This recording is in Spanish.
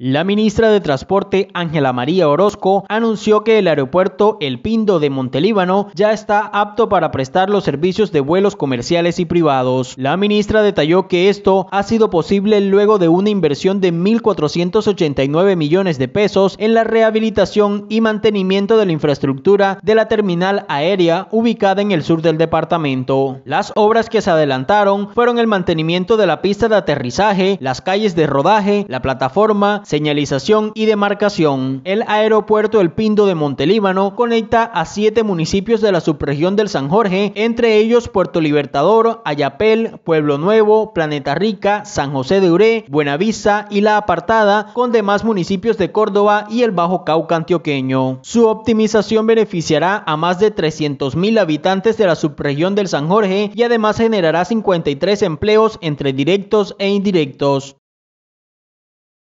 La ministra de Transporte, Ángela María Orozco, anunció que el aeropuerto El Pindo de Montelíbano ya está apto para prestar los servicios de vuelos comerciales y privados. La ministra detalló que esto ha sido posible luego de una inversión de 1.489 millones de pesos en la rehabilitación y mantenimiento de la infraestructura de la terminal aérea ubicada en el sur del departamento. Las obras que se adelantaron fueron el mantenimiento de la pista de aterrizaje, las calles de rodaje, la plataforma, señalización y demarcación. El aeropuerto El Pindo de Montelíbano conecta a siete municipios de la subregión del San Jorge, entre ellos Puerto Libertador, Ayapel, Pueblo Nuevo, Planeta Rica, San José de Uré, Buenavista y La Apartada, con demás municipios de Córdoba y el Bajo Cauca antioqueño. Su optimización beneficiará a más de 300.000 habitantes de la subregión del San Jorge y además generará 53 empleos entre directos e indirectos.